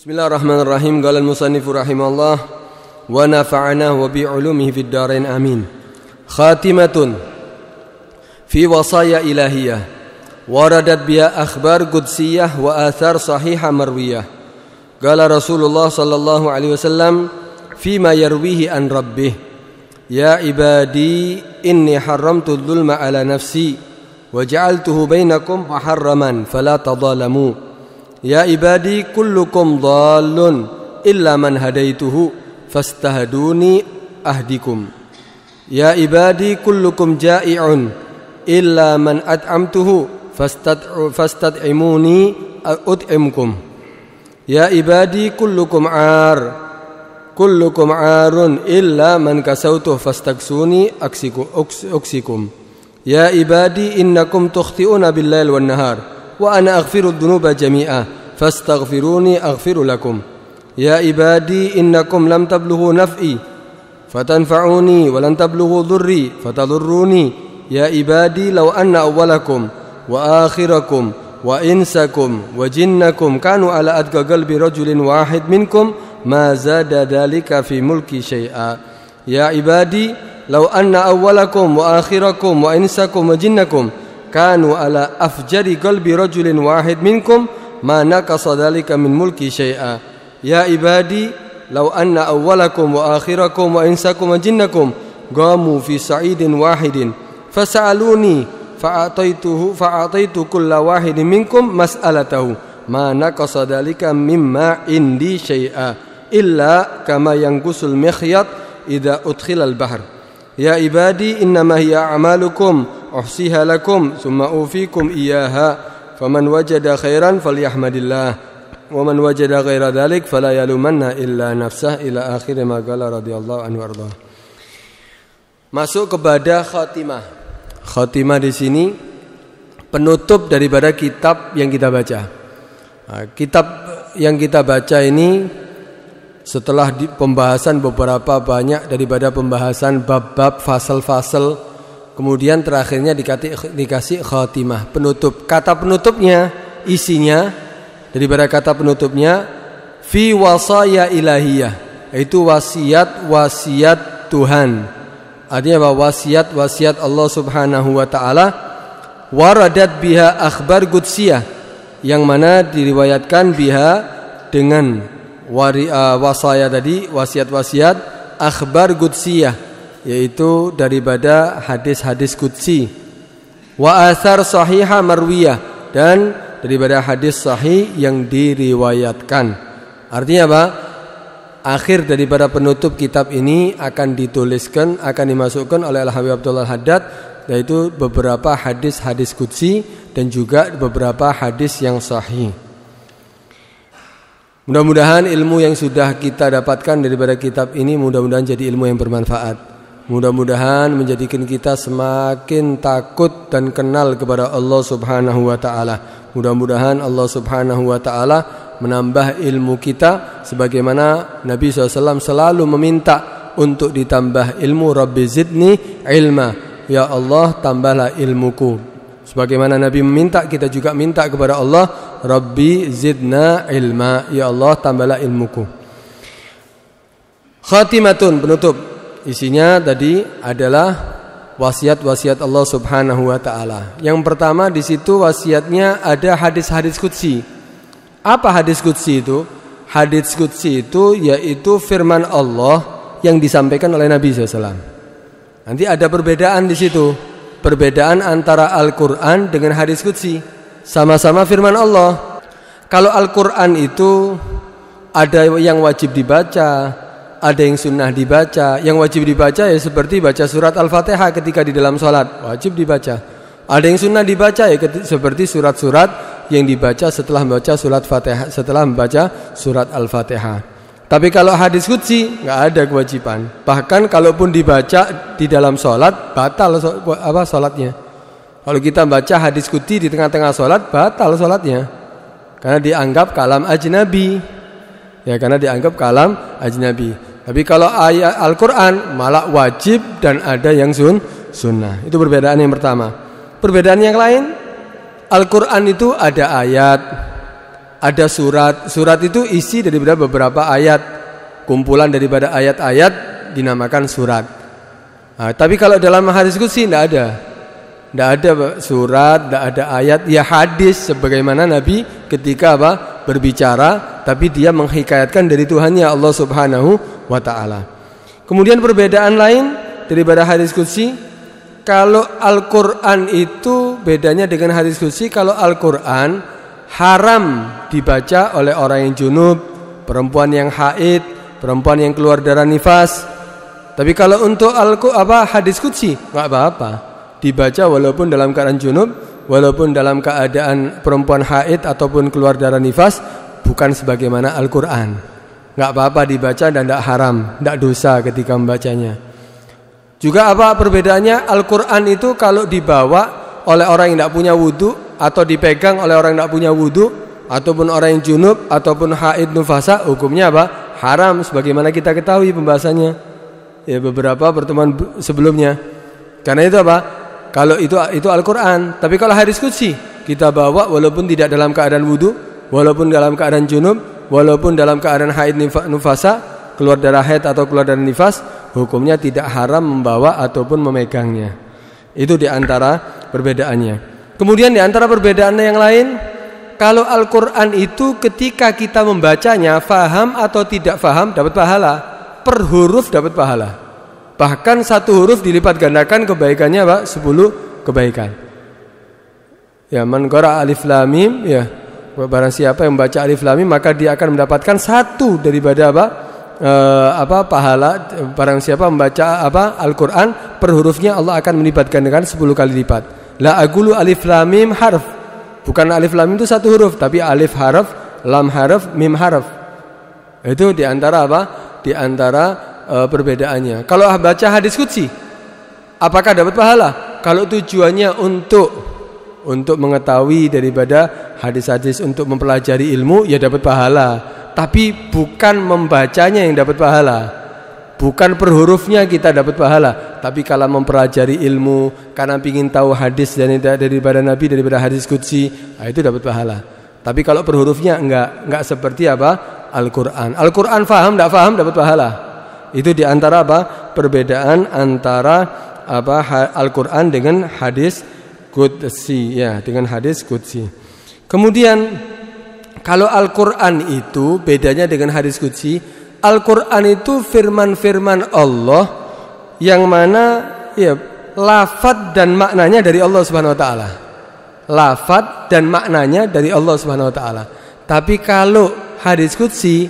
بسم الله الرحمن الرحيم قال المصنف رحمه الله ونفعنا وبعلومه في الدارين آمين خاتمة في وصايا إلهية وردت بها أخبار قدسية وآثار صحيحة مروية قال رسول الله صلى الله عليه وسلم فيما يرويه عن ربه يا عبادي إني حرمت الظلم على نفسي وجعلته بينكم محرما فلا تظالموا Ya ibadi kullukum dhalun illa man hadaituhu fastahduni ahdikum. Ya ibadi kullukum ja'i'un illa man at'amtuhu fastad'imuni ut'imkum. Ya ibadi kullukum 'ar kullukum 'arun illa man kasautuhu fastaksuni aksikum uksikum. Ya ibadi innakum tukhti'una bil-lail wan-nahar wa ana aghfiru dhunuba jami'a. فاستغفروني أغفر لكم يا عبادي إنكم لم تبلغوا نفئي فتنفعوني ولن تبلغوا ضري فتضروني يا عبادي لو أن أولكم وآخركم وإنسكم وجنكم كانوا على أتقى قلب رجل واحد منكم ما زاد ذلك في ملكي شيئا يا عبادي لو أن أولكم وآخركم وإنسكم وجنكم كانوا على أفجر قلب رجل واحد منكم ما نقص ذلك من ملكي شيئا يا عبادي لو أن أولكم وآخركم وإنسكم وجنكم قاموا في صعيد واحد فسألوني فأعطيته فأعطيت كل واحد منكم مسألته ما نقص ذلك مما عندي شيئا إلا كما ينقص المخيط إذا أدخل البحر يا عبادي إنما هي أعمالكم أحصيها لكم ثم أوفيكم إياها faman wajada khairan falyahmadillah ومن وجد غير ذلك فلا يلومن إلا نفسه إلى آخر ما قال رضي الله عنه وارضاه Masuk kepada khatimah. Khatimah di sini penutup daripada kitab yang kita baca. Nah, kitab yang kita baca ini setelah di pembahasan beberapa banyak daripada pembahasan bab-bab fasal-fasal bab Kemudian terakhirnya dikasih khatimah penutup. Kata penutupnya isinya daripada kata penutupnya fi wasaya ilahiyah yaitu wasiat-wasiat Tuhan. Artinya bahwa wasiat-wasiat Allah Subhanahu wa taala waradat biha akhbar qudsiyah yang mana diriwayatkan biha dengan wari, uh, wasaya tadi wasiat-wasiat akhbar qudsiyah yaitu daripada hadis-hadis kutsi wa asar sahiha marwiyah dan daripada hadis sahih yang diriwayatkan artinya apa akhir daripada penutup kitab ini akan dituliskan akan dimasukkan oleh Al Habib Abdullah Haddad yaitu beberapa hadis-hadis kutsi dan juga beberapa hadis yang sahih Mudah-mudahan ilmu yang sudah kita dapatkan daripada kitab ini mudah-mudahan jadi ilmu yang bermanfaat. Mudah-mudahan menjadikan kita semakin takut dan kenal kepada Allah Subhanahu wa taala. Mudah-mudahan Allah Subhanahu wa taala menambah ilmu kita sebagaimana Nabi SAW selalu meminta untuk ditambah ilmu Rabbi zidni ilma. Ya Allah, tambahlah ilmuku. Sebagaimana Nabi meminta, kita juga minta kepada Allah, Rabbi zidna ilma. Ya Allah, tambahlah ilmuku. Khatimatun penutup. Isinya tadi adalah wasiat-wasiat Allah Subhanahu wa taala. Yang pertama di situ wasiatnya ada hadis-hadis qudsi. Apa hadis qudsi itu? Hadis qudsi itu yaitu firman Allah yang disampaikan oleh Nabi SAW. Nanti ada perbedaan di situ. Perbedaan antara Al-Qur'an dengan hadis qudsi. Sama-sama firman Allah. Kalau Al-Qur'an itu ada yang wajib dibaca, ada yang sunnah dibaca. Yang wajib dibaca ya seperti baca surat Al-Fatihah ketika di dalam sholat. Wajib dibaca. Ada yang sunnah dibaca ya seperti surat-surat yang dibaca setelah membaca surat Fatihah, setelah membaca surat Al-Fatihah. Tapi kalau hadis kutsi nggak ada kewajiban. Bahkan kalaupun dibaca di dalam sholat batal apa sholatnya. Kalau kita baca hadis kutsi di tengah-tengah sholat batal sholatnya, karena dianggap kalam ajnabi. Ya karena dianggap kalam ajnabi. Tapi kalau ayat Al-Quran malah wajib dan ada yang sun sunnah. Itu perbedaan yang pertama. Perbedaan yang lain, Al-Quran itu ada ayat, ada surat. Surat itu isi daripada beberapa ayat. Kumpulan daripada ayat-ayat dinamakan surat. Nah, tapi kalau dalam hadis kudsi tidak ada. Tidak ada surat, tidak ada ayat. Ya hadis sebagaimana Nabi ketika apa berbicara. Tapi dia menghikayatkan dari Tuhannya Allah subhanahu wa taala. Kemudian perbedaan lain daripada hadis qudsi kalau Al-Qur'an itu bedanya dengan hadis qudsi kalau Al-Qur'an haram dibaca oleh orang yang junub, perempuan yang haid, perempuan yang keluar darah nifas. Tapi kalau untuk al apa hadis qudsi nggak apa-apa dibaca walaupun dalam keadaan junub, walaupun dalam keadaan perempuan haid ataupun keluar darah nifas bukan sebagaimana Al-Qur'an nggak apa-apa dibaca dan tidak haram, tidak dosa ketika membacanya. Juga apa perbedaannya Al-Quran itu kalau dibawa oleh orang yang tidak punya wudhu atau dipegang oleh orang yang tidak punya wudhu ataupun orang yang junub ataupun haid nufasa hukumnya apa? Haram sebagaimana kita ketahui pembahasannya ya beberapa pertemuan sebelumnya. Karena itu apa? Kalau itu itu Al-Quran. Tapi kalau hadis kutsi kita bawa walaupun tidak dalam keadaan wudhu, walaupun dalam keadaan junub, walaupun dalam keadaan haid nufasa keluar darah haid atau keluar dari nifas hukumnya tidak haram membawa ataupun memegangnya itu diantara perbedaannya kemudian diantara perbedaannya yang lain kalau Al-Quran itu ketika kita membacanya faham atau tidak faham dapat pahala per huruf dapat pahala bahkan satu huruf dilipat gandakan kebaikannya Pak sepuluh kebaikan ya man alif lamim ya barang siapa yang membaca alif lamim maka dia akan mendapatkan satu daripada apa e, apa pahala barang siapa membaca apa Al-Qur'an per hurufnya Allah akan melibatkan dengan 10 kali lipat. La agulu alif lamim mim harf. Bukan alif lamim itu satu huruf tapi alif harf, lam harf, mim harf. Itu di antara apa? Di antara e, perbedaannya. Kalau baca hadis qudsi apakah dapat pahala? Kalau tujuannya untuk untuk mengetahui daripada hadis-hadis untuk mempelajari ilmu ya dapat pahala tapi bukan membacanya yang dapat pahala bukan per hurufnya kita dapat pahala tapi kalau mempelajari ilmu karena ingin tahu hadis dan daripada nabi dari daripada hadis kutsi nah itu dapat pahala tapi kalau per hurufnya enggak enggak seperti apa Al-Qur'an Al-Qur'an faham enggak faham dapat pahala itu diantara apa perbedaan antara apa Al-Qur'an dengan hadis Qudsi ya dengan hadis Qudsi. Kemudian kalau Al-Qur'an itu bedanya dengan hadis Qudsi, Al-Qur'an itu firman-firman Allah yang mana ya lafad dan maknanya dari Allah Subhanahu wa taala. Lafad dan maknanya dari Allah Subhanahu wa taala. Tapi kalau hadis Qudsi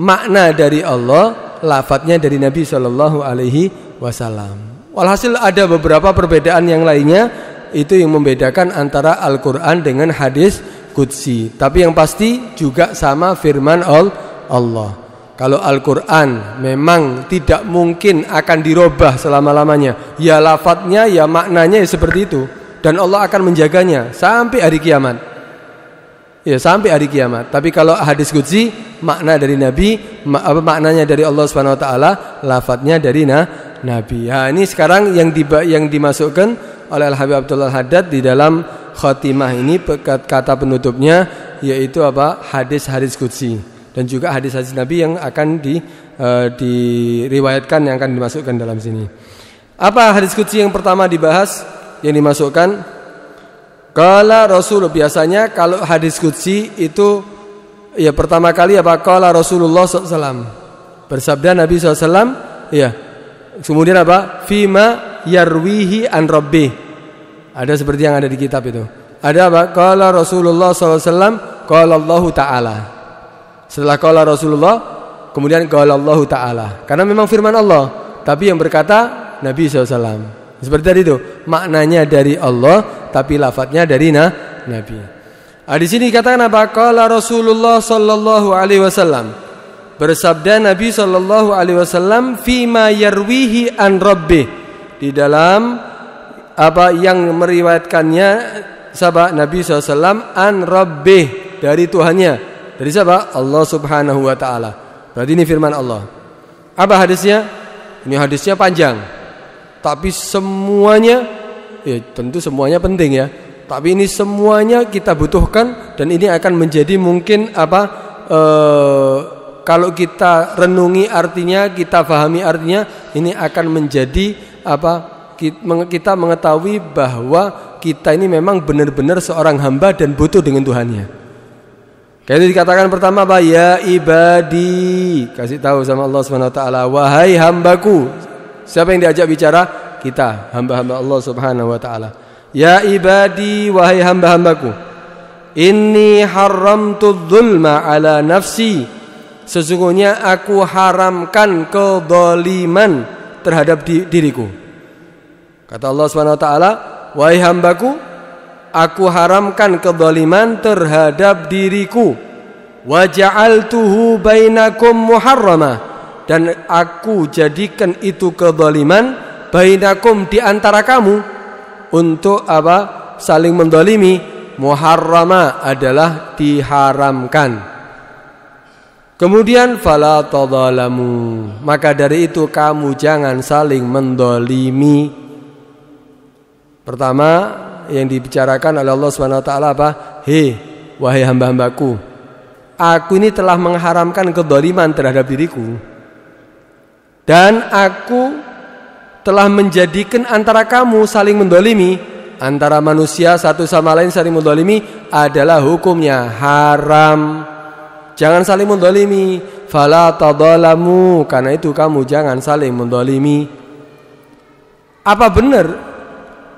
makna dari Allah, lafadznya dari Nabi Shallallahu alaihi wasallam. Walhasil ada beberapa perbedaan yang lainnya itu yang membedakan antara Al-Quran dengan hadis Qudsi tapi yang pasti juga sama firman Allah kalau Al-Quran memang tidak mungkin akan dirubah selama-lamanya ya lafadnya, ya maknanya ya seperti itu dan Allah akan menjaganya sampai hari kiamat ya sampai hari kiamat tapi kalau hadis Qudsi makna dari Nabi maknanya dari Allah Subhanahu Wa Taala lafadznya dari nah, Nabi ya ini sekarang yang, di, yang dimasukkan oleh Al Habib Abdullah Haddad di dalam khotimah ini kata penutupnya yaitu apa hadis-hadis kutsi dan juga hadis-hadis Nabi yang akan di uh, diriwayatkan yang akan dimasukkan dalam sini. Apa hadis kutsi yang pertama dibahas yang dimasukkan? Kala Rasul biasanya kalau hadis kutsi itu ya pertama kali apa? Kala Rasulullah SAW bersabda Nabi SAW ya kemudian apa fima yarwihi an rabbih ada seperti yang ada di kitab itu. Ada apa? Kala Rasulullah SAW, kala Allah Ta'ala. Setelah kala Rasulullah, kemudian kala Allah Ta'ala. Karena memang firman Allah, tapi yang berkata Nabi SAW. Seperti tadi itu, maknanya dari Allah, tapi lafadnya dari nah, Nabi. Nah, di sini dikatakan apa? Kala Rasulullah sallallahu alaihi wasallam. Bersabda Nabi sallallahu alaihi wasallam fima yarwihi an rabbih. Di dalam apa yang meriwayatkannya sahabat Nabi SAW an Rabbih dari Tuhannya dari siapa Allah Subhanahu Wa Taala berarti ini firman Allah apa hadisnya ini hadisnya panjang tapi semuanya ya tentu semuanya penting ya tapi ini semuanya kita butuhkan dan ini akan menjadi mungkin apa eh, kalau kita renungi artinya kita fahami artinya ini akan menjadi apa kita mengetahui bahwa kita ini memang benar-benar seorang hamba dan butuh dengan Tuhannya. Kayak itu dikatakan pertama apa? Ya ibadi. Kasih tahu sama Allah Subhanahu wa taala, wahai hambaku. Siapa yang diajak bicara? Kita, hamba-hamba Allah Subhanahu wa taala. Ya ibadi, wahai hamba-hambaku. Inni haramtu dzulma ala nafsi. Sesungguhnya aku haramkan kedoliman terhadap diriku. Kata Allah Subhanahu wa taala, "Wahai hambaku, aku haramkan kedzaliman terhadap diriku. Wa ja'altuhu bainakum muharrama." Dan aku jadikan itu kedzaliman bainakum di antara kamu untuk apa? saling mendolimi. Muharrama adalah diharamkan. Kemudian fala tadalamu. Maka dari itu kamu jangan saling mendolimi Pertama yang dibicarakan oleh Allah Subhanahu wa taala apa? Hei, wahai hamba-hambaku, aku ini telah mengharamkan kedoliman terhadap diriku. Dan aku telah menjadikan antara kamu saling mendolimi antara manusia satu sama lain saling mendolimi adalah hukumnya haram jangan saling mendolimi fala tadolamu karena itu kamu jangan saling mendolimi apa benar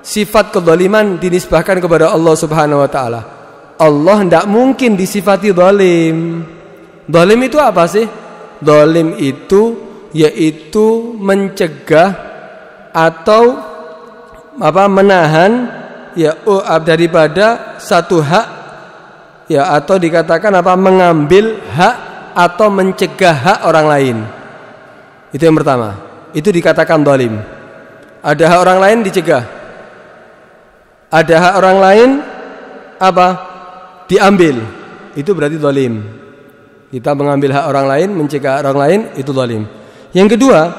sifat kezaliman dinisbahkan kepada Allah Subhanahu wa taala. Allah tidak mungkin disifati dolim. Dolim itu apa sih? Dolim itu yaitu mencegah atau apa menahan ya oh, daripada satu hak ya atau dikatakan apa mengambil hak atau mencegah hak orang lain. Itu yang pertama. Itu dikatakan dolim. Ada hak orang lain dicegah ada hak orang lain apa diambil itu berarti dolim kita mengambil hak orang lain mencegah orang lain itu dolim. yang kedua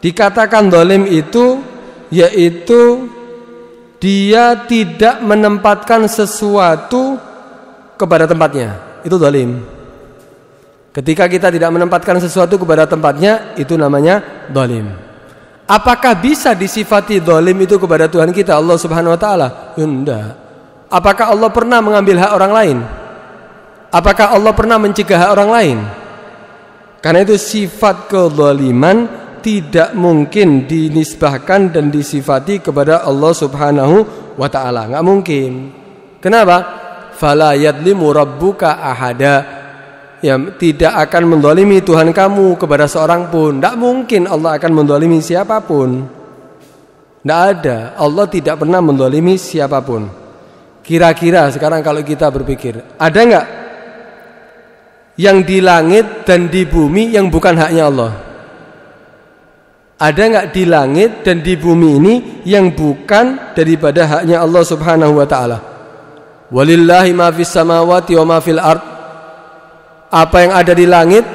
dikatakan dolim itu yaitu dia tidak menempatkan sesuatu kepada tempatnya itu dolim. ketika kita tidak menempatkan sesuatu kepada tempatnya itu namanya dolim. Apakah bisa disifati dolim itu kepada Tuhan kita Allah Subhanahu Wa Taala? Tidak. Apakah Allah pernah mengambil hak orang lain? Apakah Allah pernah mencegah hak orang lain? Karena itu sifat kedoliman tidak mungkin dinisbahkan dan disifati kepada Allah Subhanahu Wa Taala. Nggak mungkin. Kenapa? Fala yadlimu rabbuka ahada ya tidak akan mendolimi Tuhan kamu kepada seorang pun. Tidak mungkin Allah akan mendolimi siapapun. Tidak ada. Allah tidak pernah mendolimi siapapun. Kira-kira sekarang kalau kita berpikir, ada nggak yang di langit dan di bumi yang bukan haknya Allah? Ada nggak di langit dan di bumi ini yang bukan daripada haknya Allah Subhanahu wa taala? Walillahi ma fis samawati wa ma fil ard apa yang ada di langit,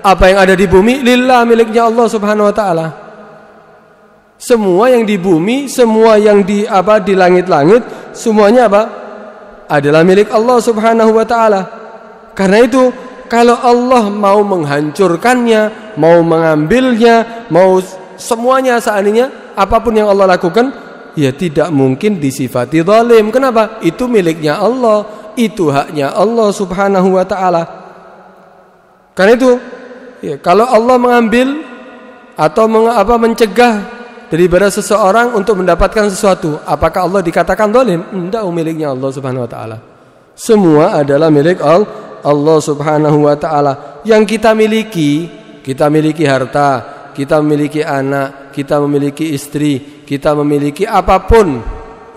apa yang ada di bumi, lillah miliknya Allah Subhanahu wa taala. Semua yang di bumi, semua yang di apa di langit-langit, semuanya apa? adalah milik Allah Subhanahu wa taala. Karena itu kalau Allah mau menghancurkannya, mau mengambilnya, mau semuanya seandainya apapun yang Allah lakukan ya tidak mungkin disifati zalim. Kenapa? Itu miliknya Allah, itu haknya Allah Subhanahu wa taala. Karena itu, ya, kalau Allah mengambil atau meng, apa, mencegah daripada seseorang untuk mendapatkan sesuatu, apakah Allah dikatakan dolim? Tidak, miliknya Allah Subhanahu Wa Taala. Semua adalah milik Allah Subhanahu Wa Taala. Yang kita miliki, kita miliki harta, kita memiliki anak, kita memiliki istri, kita memiliki apapun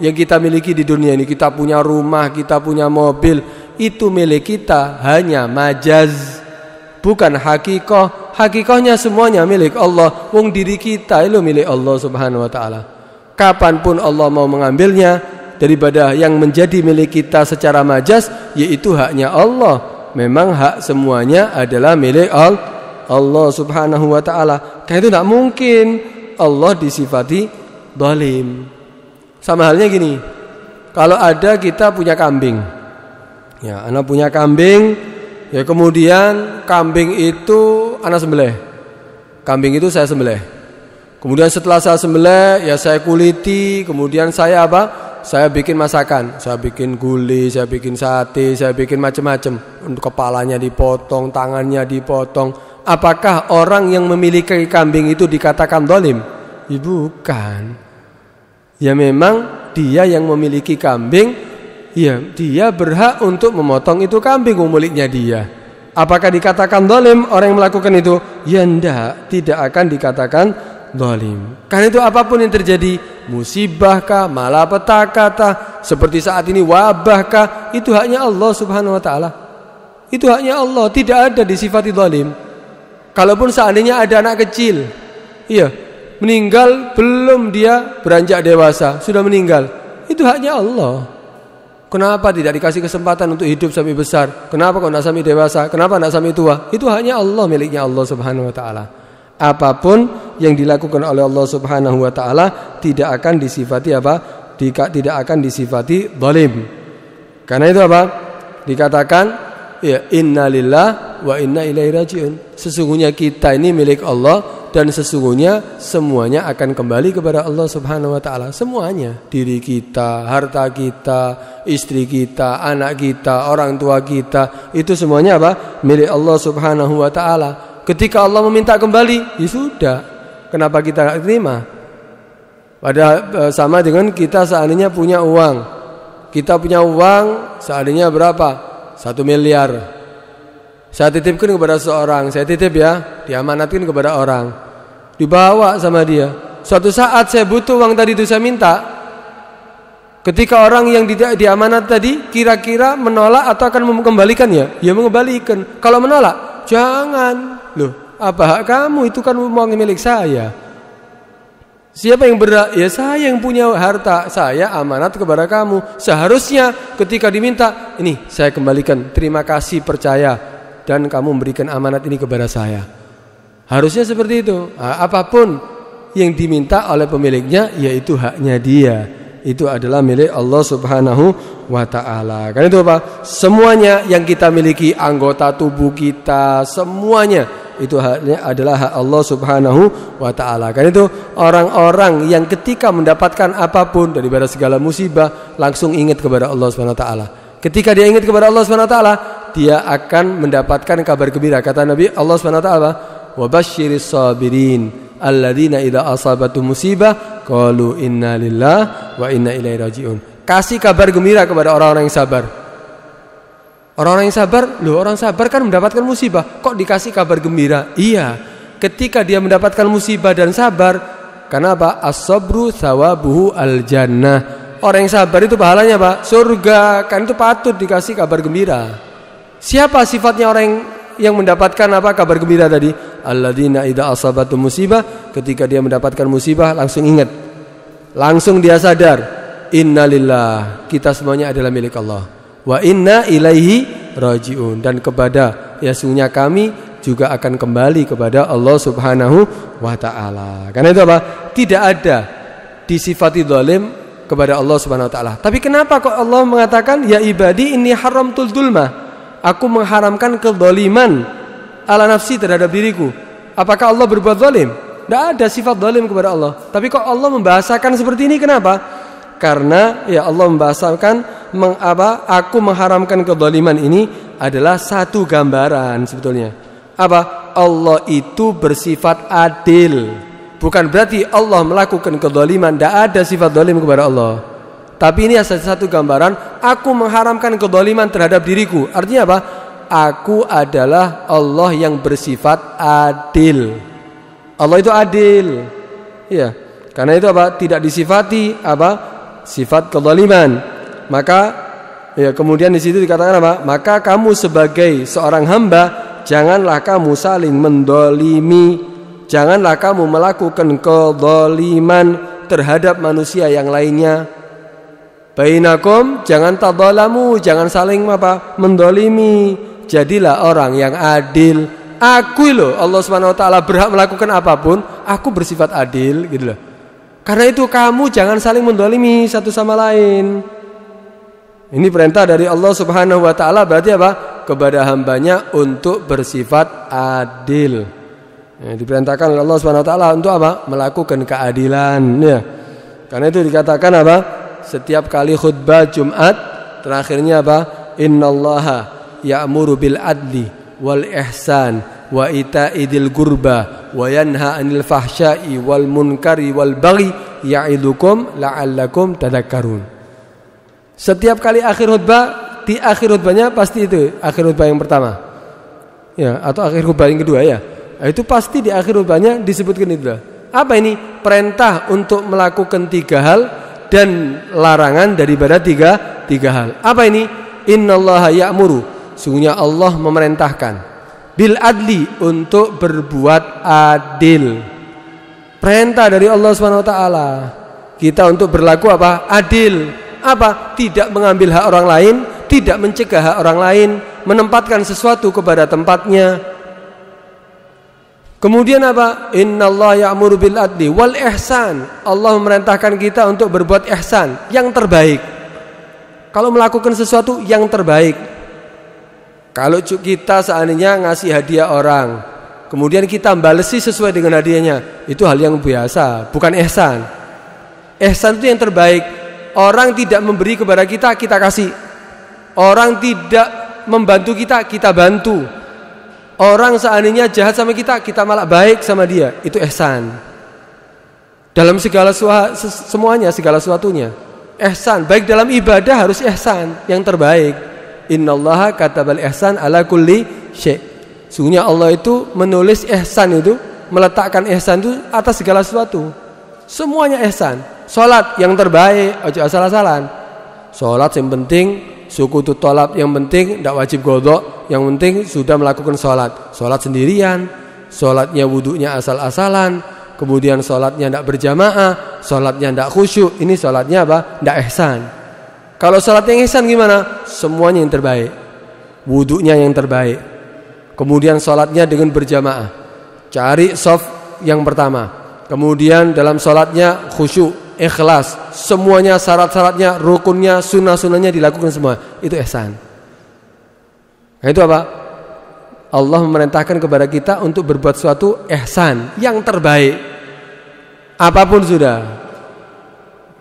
yang kita miliki di dunia ini. Kita punya rumah, kita punya mobil, itu milik kita hanya majaz bukan hakikoh. Hakikohnya semuanya milik Allah. Wong diri kita itu milik Allah Subhanahu wa taala. Kapanpun Allah mau mengambilnya daripada yang menjadi milik kita secara majas yaitu haknya Allah. Memang hak semuanya adalah milik Allah Subhanahu wa taala. Karena itu tidak mungkin Allah disifati dolim. Sama halnya gini. Kalau ada kita punya kambing. Ya, anak punya kambing Ya kemudian kambing itu anak sembelih. Kambing itu saya sembelih. Kemudian setelah saya sembelih, ya saya kuliti, kemudian saya apa? Saya bikin masakan, saya bikin guli, saya bikin sate, saya bikin macam-macam. Untuk kepalanya dipotong, tangannya dipotong. Apakah orang yang memiliki kambing itu dikatakan dolim? Ya, bukan. Ya memang dia yang memiliki kambing ya dia berhak untuk memotong itu kambing miliknya dia. Apakah dikatakan dolim orang yang melakukan itu? Ya tidak, tidak akan dikatakan dolim. Karena itu apapun yang terjadi, musibahkah, malapetaka seperti saat ini wabahkah, itu haknya Allah Subhanahu wa taala. Itu haknya Allah, tidak ada di disifati dolim. Kalaupun seandainya ada anak kecil, iya, meninggal belum dia beranjak dewasa, sudah meninggal. Itu haknya Allah. Kenapa tidak dikasih kesempatan untuk hidup sampai besar? Kenapa kok tidak sampai dewasa? Kenapa tidak sampai tua? Itu hanya Allah miliknya Allah Subhanahu Wa Taala. Apapun yang dilakukan oleh Allah Subhanahu Wa Taala tidak akan disifati apa? Tidak akan disifati dolim. Karena itu apa? Dikatakan ya inna lillah wa inna ilaihi rajiun. Sesungguhnya kita ini milik Allah dan sesungguhnya semuanya akan kembali kepada Allah Subhanahu wa taala. Semuanya, diri kita, harta kita, istri kita, anak kita, orang tua kita, itu semuanya apa? milik Allah Subhanahu wa taala. Ketika Allah meminta kembali, ya sudah. Kenapa kita tidak terima? Padahal e, sama dengan kita seandainya punya uang. Kita punya uang seandainya berapa? satu miliar saya titipkan kepada seorang saya titip ya diamanatkan kepada orang dibawa sama dia suatu saat saya butuh uang tadi itu saya minta ketika orang yang tidak diamanat tadi kira-kira menolak atau akan mengembalikannya ya mengembalikan kalau menolak jangan loh apa hak kamu itu kan uang milik saya Siapa yang berhak? Ya saya yang punya harta. Saya amanat kepada kamu. Seharusnya ketika diminta, ini saya kembalikan. Terima kasih percaya dan kamu memberikan amanat ini kepada saya. Harusnya seperti itu. Apapun yang diminta oleh pemiliknya yaitu haknya dia. Itu adalah milik Allah Subhanahu wa taala. Karena itu apa? Semuanya yang kita miliki, anggota tubuh kita, semuanya itu haknya adalah hak Allah Subhanahu wa taala. Karena itu orang-orang yang ketika mendapatkan apapun daripada segala musibah langsung ingat kepada Allah Subhanahu wa taala. Ketika dia ingat kepada Allah Subhanahu wa taala, dia akan mendapatkan kabar gembira. Kata Nabi Allah Subhanahu wa taala, "Wa basyiris sabirin." alladzina idza asabatu musibah qalu inna lillah wa inna ilaihi rajiun. Kasih kabar gembira kepada orang-orang yang sabar. Orang-orang yang sabar, loh orang sabar kan mendapatkan musibah, kok dikasih kabar gembira? Iya, ketika dia mendapatkan musibah dan sabar, karena apa? as sawabuhu al-jannah. Orang yang sabar itu pahalanya apa? Surga, kan itu patut dikasih kabar gembira. Siapa sifatnya orang yang, yang mendapatkan apa kabar gembira tadi? Alladzina idza asabatu musibah, ketika dia mendapatkan musibah langsung ingat. Langsung dia sadar, innalillah, kita semuanya adalah milik Allah wa inna ilaihi rajiun dan kepada ya kami juga akan kembali kepada Allah Subhanahu wa taala. Karena itu apa? Tidak ada disifati zalim kepada Allah Subhanahu wa taala. Tapi kenapa kok Allah mengatakan ya ibadi ini tul dulma? Aku mengharamkan kedoliman ala nafsi terhadap diriku. Apakah Allah berbuat zalim? Tidak ada sifat zalim kepada Allah. Tapi kok Allah membahasakan seperti ini kenapa? Karena ya Allah membahasakan mengapa aku mengharamkan kedoliman ini adalah satu gambaran sebetulnya. Apa? Allah itu bersifat adil. Bukan berarti Allah melakukan kedoliman. Tidak ada sifat dolim kepada Allah. Tapi ini asal satu gambaran. Aku mengharamkan kedoliman terhadap diriku. Artinya apa? Aku adalah Allah yang bersifat adil. Allah itu adil. Ya. Karena itu apa? Tidak disifati apa? Sifat kedoliman maka ya kemudian di situ dikatakan apa? Maka kamu sebagai seorang hamba janganlah kamu saling mendolimi, janganlah kamu melakukan kedoliman terhadap manusia yang lainnya. Bainakum jangan tadolamu, jangan saling apa? mendolimi. Jadilah orang yang adil. Aku loh Allah Subhanahu wa taala berhak melakukan apapun, aku bersifat adil gitu loh. Karena itu kamu jangan saling mendolimi satu sama lain. Ini perintah dari Allah Subhanahu wa taala berarti apa? kepada hambanya untuk bersifat adil. Ya, diperintahkan oleh Allah Subhanahu wa taala untuk apa? melakukan keadilan ya. Karena itu dikatakan apa? setiap kali khutbah Jumat terakhirnya apa? Innallaha ya'muru bil adli wal ihsan wa ita'idil gurba wa yanha 'anil fahsya'i wal munkari wal baghi ya'idukum la'allakum tadhakkarun. Setiap kali akhir khutbah, di akhir khutbahnya pasti itu akhir khutbah yang pertama. Ya, atau akhir khutbah yang kedua ya. Nah, itu pasti di akhir khutbahnya disebutkan itu. Apa ini? Perintah untuk melakukan tiga hal dan larangan daripada tiga tiga hal. Apa ini? Innallaha ya'muru. Sungguhnya Allah memerintahkan bil adli untuk berbuat adil. Perintah dari Allah swt kita untuk berlaku apa? Adil apa? Tidak mengambil hak orang lain, tidak mencegah hak orang lain, menempatkan sesuatu kepada tempatnya. Kemudian apa? Innallaha ya'muru bil adli wal ihsan. Allah memerintahkan kita untuk berbuat ihsan, yang terbaik. Kalau melakukan sesuatu yang terbaik. Kalau kita seandainya ngasih hadiah orang, kemudian kita balesi sesuai dengan hadiahnya, itu hal yang biasa, bukan ihsan. Ihsan itu yang terbaik. Orang tidak memberi kepada kita, kita kasih. Orang tidak membantu kita, kita bantu. Orang seandainya jahat sama kita, kita malah baik sama dia. Itu ihsan. Dalam segala semuanya, segala sesuatunya. Ihsan, baik dalam ibadah harus ihsan, yang terbaik. kata katabal ihsan ala kulli syai'. Sungguhnya Allah itu menulis ihsan itu, meletakkan ihsan itu atas segala sesuatu. Semuanya ihsan. Salat yang terbaik, ojo asal-asalan. Salat yang penting suku tolap yang penting tidak wajib godok, yang penting sudah melakukan sholat. Sholat sendirian, sholatnya wuduknya asal-asalan, kemudian sholatnya tidak berjamaah, sholatnya tidak khusyuk. Ini sholatnya apa? Tidak ihsan. Kalau sholat yang ihsan gimana? Semuanya yang terbaik. Wuduknya yang terbaik. Kemudian sholatnya dengan berjamaah. Cari soft yang pertama. Kemudian dalam sholatnya khusyuk ikhlas, semuanya syarat-syaratnya, rukunnya, sunnah-sunnahnya dilakukan semua. Itu ihsan. Nah, itu apa? Allah memerintahkan kepada kita untuk berbuat suatu ihsan yang terbaik. Apapun sudah.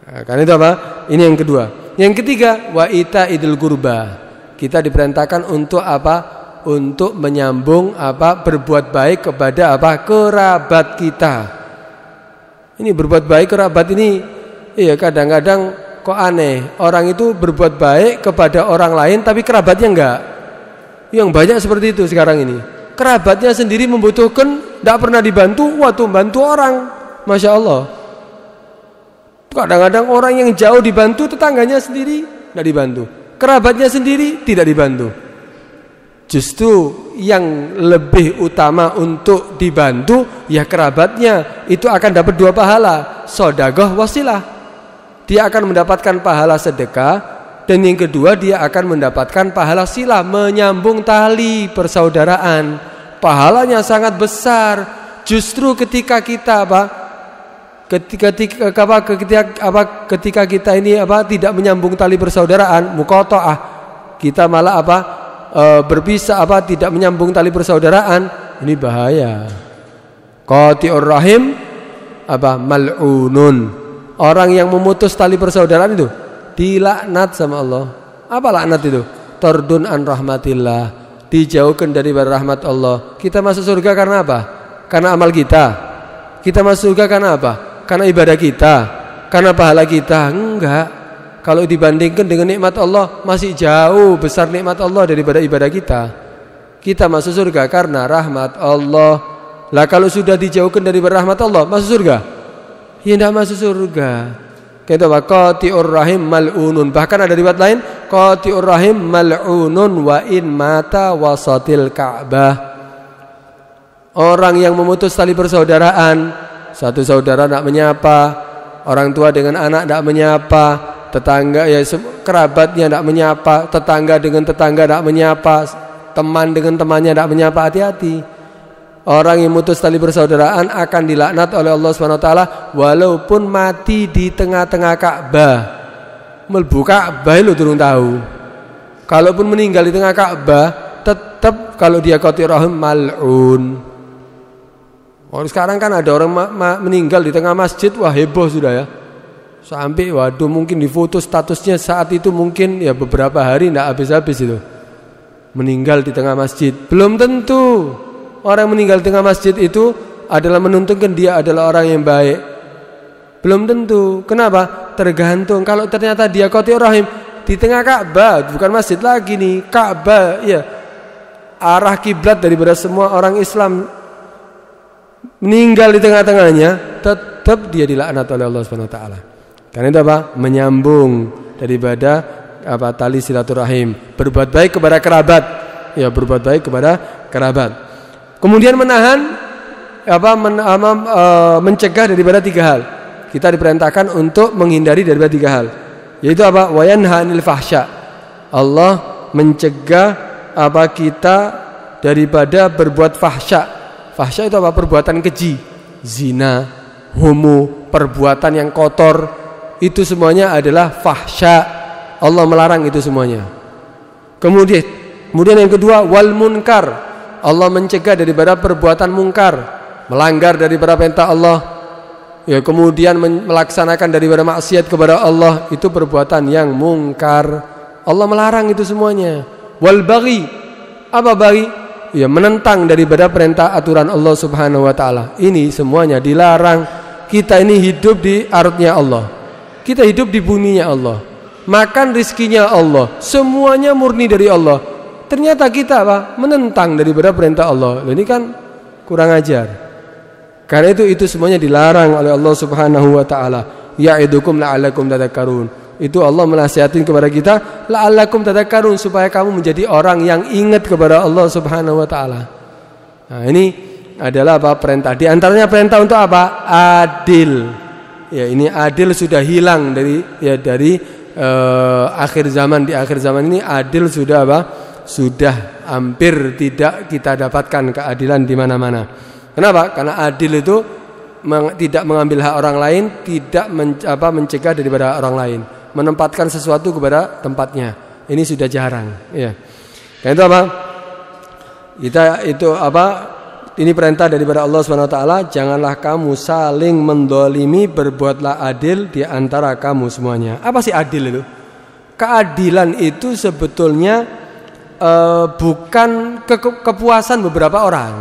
Nah, karena itu apa? Ini yang kedua. Yang ketiga, wa ita idul kurba. Kita diperintahkan untuk apa? Untuk menyambung apa berbuat baik kepada apa kerabat kita. Ini berbuat baik kerabat ini iya kadang-kadang kok aneh. Orang itu berbuat baik kepada orang lain tapi kerabatnya enggak. Yang banyak seperti itu sekarang ini. Kerabatnya sendiri membutuhkan tidak pernah dibantu, waktu bantu orang. Masya Allah. Kadang-kadang orang yang jauh dibantu tetangganya sendiri tidak dibantu. Kerabatnya sendiri tidak dibantu. Justru yang lebih utama untuk dibantu ya kerabatnya itu akan dapat dua pahala sodagoh wasilah dia akan mendapatkan pahala sedekah dan yang kedua dia akan mendapatkan pahala silah menyambung tali persaudaraan pahalanya sangat besar justru ketika kita apa ketika ketika apa ketika apa ketika kita ini apa tidak menyambung tali persaudaraan mukotoah kita malah apa E, berpisah apa tidak menyambung tali persaudaraan ini bahaya qati'ur rahim apa mal'unun orang yang memutus tali persaudaraan itu dilaknat sama Allah apa laknat itu tordun an rahmatillah dijauhkan dari rahmat Allah kita masuk surga karena apa karena amal kita kita masuk surga karena apa karena ibadah kita karena pahala kita enggak kalau dibandingkan dengan nikmat Allah masih jauh besar nikmat Allah daripada ibadah kita. Kita masuk surga karena rahmat Allah. Lah kalau sudah dijauhkan dari rahmat Allah, masuk surga? Ya tidak masuk surga. Kita wa tiur rahim mal'unun. Bahkan ada riwayat lain, tiur rahim mal'unun wa in mata wasatil Ka'bah. Orang yang memutus tali persaudaraan, satu saudara nak menyapa, orang tua dengan anak tidak menyapa, tetangga ya kerabatnya tidak menyapa, tetangga dengan tetangga tidak menyapa, teman dengan temannya tidak menyapa, hati-hati. Orang yang mutus tali persaudaraan akan dilaknat oleh Allah Subhanahu Taala walaupun mati di tengah-tengah Ka'bah. melbuka Ka'bah lo turun tahu. Kalaupun meninggal di tengah Ka'bah, tetap kalau dia qatir mal'un. Orang sekarang kan ada orang meninggal di tengah masjid, wah heboh sudah ya. Sampai waduh mungkin difoto statusnya saat itu mungkin ya beberapa hari tidak habis-habis itu. Meninggal di tengah masjid. Belum tentu orang meninggal di tengah masjid itu adalah menuntunkan dia adalah orang yang baik. Belum tentu. Kenapa? Tergantung. Kalau ternyata dia kau rahim di tengah Ka'bah, bukan masjid lagi nih. Ka'bah, ya arah kiblat daripada semua orang Islam meninggal di tengah-tengahnya, tetap dia dilaknat oleh Allah Subhanahu wa taala. Karena itu apa? Menyambung daripada apa tali silaturahim. Berbuat baik kepada kerabat. Ya, berbuat baik kepada kerabat. Kemudian menahan apa, men, ama, e, mencegah daripada tiga hal. Kita diperintahkan untuk menghindari daripada tiga hal. Yaitu apa? wayan hanil fahsya. Allah mencegah apa kita daripada berbuat fahsya. Fahsya itu apa? Perbuatan keji, zina, homo, perbuatan yang kotor, itu semuanya adalah fahsya Allah melarang itu semuanya kemudian kemudian yang kedua wal munkar Allah mencegah daripada perbuatan mungkar melanggar daripada perintah Allah ya kemudian melaksanakan daripada maksiat kepada Allah itu perbuatan yang mungkar Allah melarang itu semuanya wal baghi apa baghi ya menentang daripada perintah aturan Allah Subhanahu wa taala. Ini semuanya dilarang. Kita ini hidup di arutnya Allah. Kita hidup di buminya Allah. Makan rizkinya Allah. Semuanya murni dari Allah. Ternyata kita apa? menentang daripada perintah Allah. Ini kan kurang ajar. Karena itu itu semuanya dilarang oleh Allah Subhanahu wa taala. Ya'idukum la'allakum karun. Itu Allah menasihatin kepada kita la'allakum karun supaya kamu menjadi orang yang ingat kepada Allah Subhanahu wa taala. Nah, ini adalah apa perintah. Di antaranya perintah untuk apa? Adil ya ini adil sudah hilang dari ya dari uh, akhir zaman di akhir zaman ini adil sudah apa sudah hampir tidak kita dapatkan keadilan di mana-mana kenapa karena adil itu meng, tidak mengambil hak orang lain tidak men, apa, mencegah daripada orang lain menempatkan sesuatu kepada tempatnya ini sudah jarang ya dan nah, itu apa kita itu apa ini perintah daripada Allah Subhanahu wa taala, janganlah kamu saling mendolimi, berbuatlah adil di antara kamu semuanya. Apa sih adil itu? Keadilan itu sebetulnya e, bukan ke kepuasan beberapa orang.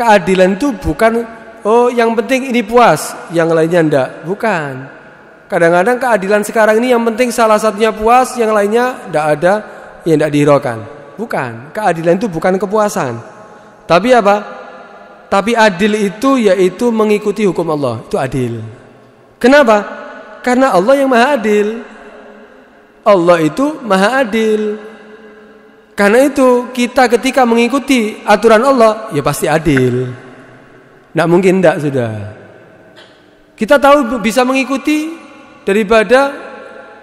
Keadilan itu bukan oh yang penting ini puas, yang lainnya enggak. Bukan. Kadang-kadang keadilan sekarang ini yang penting salah satunya puas, yang lainnya enggak ada, yang enggak dihiraukan. Bukan. Keadilan itu bukan kepuasan. Tapi apa? Tapi adil itu yaitu mengikuti hukum Allah. Itu adil. Kenapa? Karena Allah yang maha adil. Allah itu maha adil. Karena itu kita ketika mengikuti aturan Allah ya pasti adil. Nggak mungkin tidak sudah. Kita tahu bisa mengikuti daripada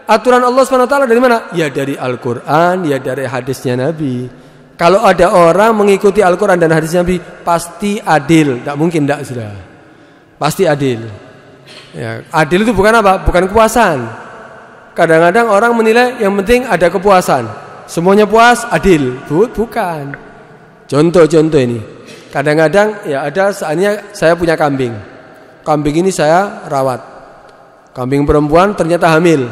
aturan Allah SWT dari mana? Ya dari Al-Quran, ya dari hadisnya Nabi. Kalau ada orang mengikuti Al-Quran dan hadis Nabi Pasti adil Tidak mungkin tidak sudah Pasti adil ya, Adil itu bukan apa? Bukan kepuasan Kadang-kadang orang menilai yang penting ada kepuasan Semuanya puas adil Bukan Contoh-contoh ini Kadang-kadang ya ada saatnya saya punya kambing Kambing ini saya rawat Kambing perempuan ternyata hamil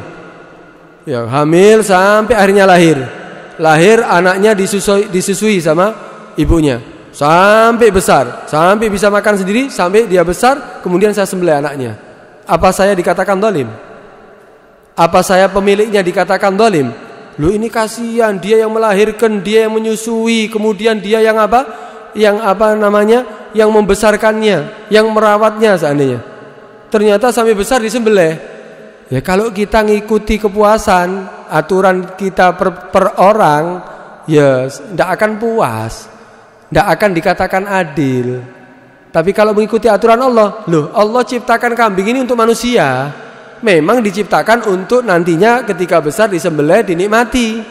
ya, Hamil sampai akhirnya lahir lahir anaknya disusui, disusui sama ibunya sampai besar, sampai bisa makan sendiri, sampai dia besar, kemudian saya sembelih anaknya. Apa saya dikatakan dolim? Apa saya pemiliknya dikatakan dolim? Lu ini kasihan, dia yang melahirkan, dia yang menyusui, kemudian dia yang apa? Yang apa namanya? Yang membesarkannya, yang merawatnya seandainya. Ternyata sampai besar disembelih. Ya kalau kita ngikuti kepuasan aturan kita per, per orang, ya tidak akan puas, tidak akan dikatakan adil. Tapi kalau mengikuti aturan Allah, loh Allah ciptakan kambing ini untuk manusia, memang diciptakan untuk nantinya ketika besar disembelih dinikmati.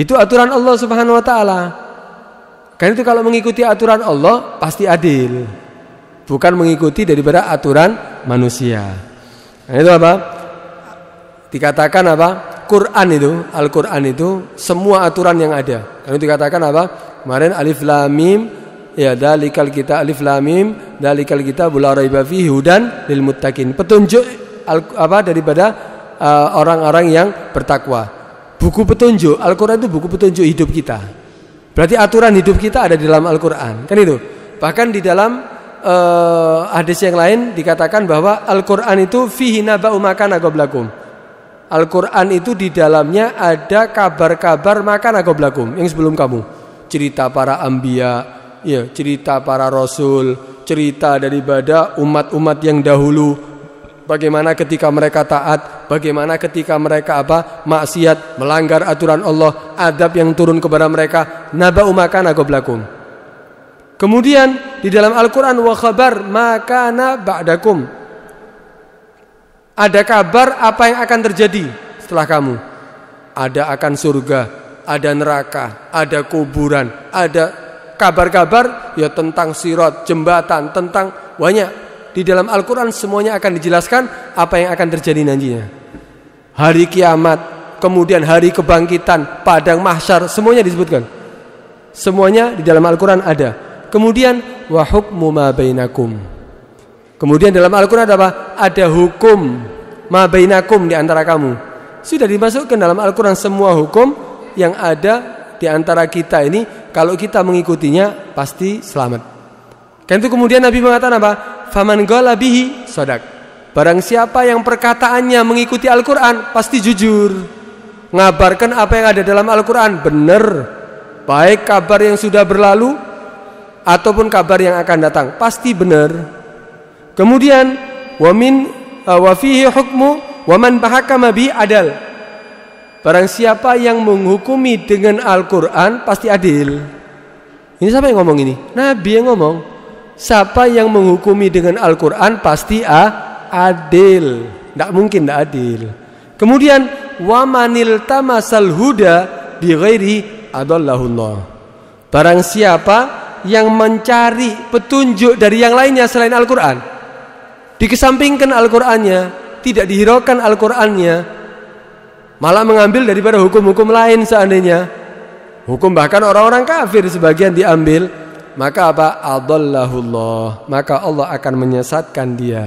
Itu aturan Allah Subhanahu Wa Taala. Karena itu kalau mengikuti aturan Allah pasti adil, bukan mengikuti daripada aturan manusia. Nah, itu apa? Dikatakan apa? Quran itu, Al-Quran itu semua aturan yang ada. Kalau dikatakan apa? Kemarin alif lam mim ya dalikal kita alif lam mim dalikal kita bula raiba hudan lil muttaqin. Petunjuk apa daripada uh, orang-orang uh, yang bertakwa. Buku petunjuk, Al-Qur'an itu buku petunjuk hidup kita. Berarti aturan hidup kita ada di dalam Al-Qur'an. Kan itu. Bahkan di dalam eh, hadis yang lain dikatakan bahwa Al-Qur'an itu fihi naba'u makana qablakum. Al-Qur'an itu di dalamnya ada kabar-kabar makana qablakum yang sebelum kamu. Cerita para ambia, ya, cerita para rasul, cerita daripada umat-umat yang dahulu bagaimana ketika mereka taat, bagaimana ketika mereka apa maksiat, melanggar aturan Allah, adab yang turun kepada mereka, naba'u makana qablakum. Kemudian di dalam Al-Quran wa khabar na ba'dakum. Ada kabar apa yang akan terjadi setelah kamu. Ada akan surga, ada neraka, ada kuburan, ada kabar-kabar ya tentang sirat, jembatan, tentang banyak. Di dalam Al-Quran semuanya akan dijelaskan apa yang akan terjadi nantinya. Hari kiamat, kemudian hari kebangkitan, padang mahsyar, semuanya disebutkan. Semuanya di dalam Al-Quran ada. Kemudian wa hukmu ma bainakum. Kemudian dalam Al-Qur'an ada apa? Ada hukum ma bainakum di antara kamu. Sudah dimasukkan dalam Al-Qur'an semua hukum yang ada di antara kita ini kalau kita mengikutinya pasti selamat. Kan itu kemudian Nabi mengatakan apa? Faman ghala bihi sodak. Barang siapa yang perkataannya mengikuti Al-Qur'an pasti jujur. Ngabarkan apa yang ada dalam Al-Qur'an benar. Baik kabar yang sudah berlalu ataupun kabar yang akan datang pasti benar. Kemudian wamin eh, wafihi hukmu waman bahakama bi adal. Barang siapa yang menghukumi dengan Al-Qur'an pasti adil. Ini siapa yang ngomong ini? Nabi yang ngomong. Siapa yang menghukumi dengan Al-Qur'an pasti ah, adil. Tidak mungkin tidak adil. Kemudian wamanil tamasal huda bi ghairi adallahullah. Barang siapa yang mencari petunjuk dari yang lainnya selain Al-Quran dikesampingkan Al-Qurannya tidak dihiraukan Al-Qurannya malah mengambil daripada hukum-hukum lain seandainya hukum bahkan orang-orang kafir sebagian diambil maka apa adallahullah maka Allah akan menyesatkan dia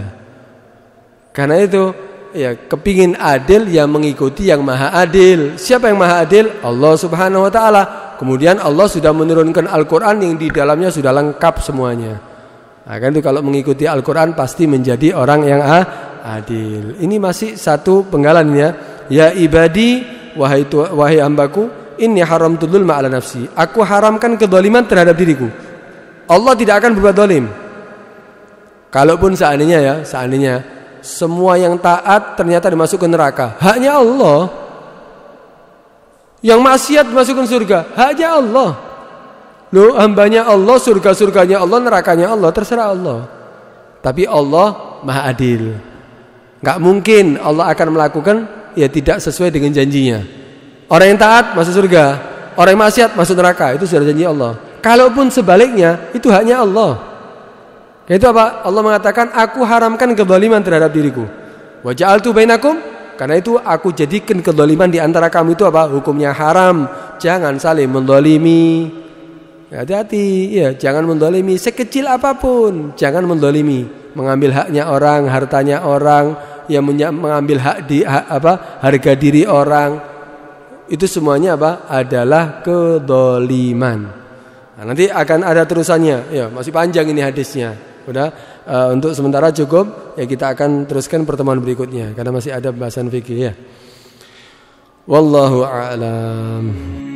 karena itu ya kepingin adil yang mengikuti yang maha adil. Siapa yang maha adil? Allah Subhanahu wa taala. Kemudian Allah sudah menurunkan Al-Qur'an yang di dalamnya sudah lengkap semuanya. Nah, kan itu kalau mengikuti Al-Qur'an pasti menjadi orang yang ah, adil. Ini masih satu penggalannya ya. ibadi wahai tu, wahai hambaku, ini haram tudul ma'ala nafsi. Aku haramkan kedoliman terhadap diriku. Allah tidak akan berbuat dolim. Kalaupun seandainya ya, seandainya semua yang taat ternyata dimasukkan neraka. Haknya Allah. Yang maksiat dimasukkan surga. Haknya Allah. Lo hambanya Allah, surga-surganya Allah, nerakanya Allah, terserah Allah. Tapi Allah maha adil. Gak mungkin Allah akan melakukan ya tidak sesuai dengan janjinya. Orang yang taat masuk surga, orang yang maksiat masuk neraka. Itu sudah janji Allah. Kalaupun sebaliknya, itu haknya Allah. Yaitu apa? Allah mengatakan aku haramkan kedoliman terhadap diriku. Wajah altu bainakum. Karena itu aku jadikan kedoliman di antara kamu itu apa? Hukumnya haram. Jangan saling mendolimi. Ya, hati-hati, ya jangan mendolimi sekecil apapun. Jangan mendolimi, mengambil haknya orang, hartanya orang, yang mengambil hak di hak, apa harga diri orang. Itu semuanya apa? Adalah kedoliman. Nah, nanti akan ada terusannya. Ya masih panjang ini hadisnya. Udah uh, untuk sementara cukup ya kita akan teruskan pertemuan berikutnya karena masih ada pembahasan fikih ya. Wallahu a'lam.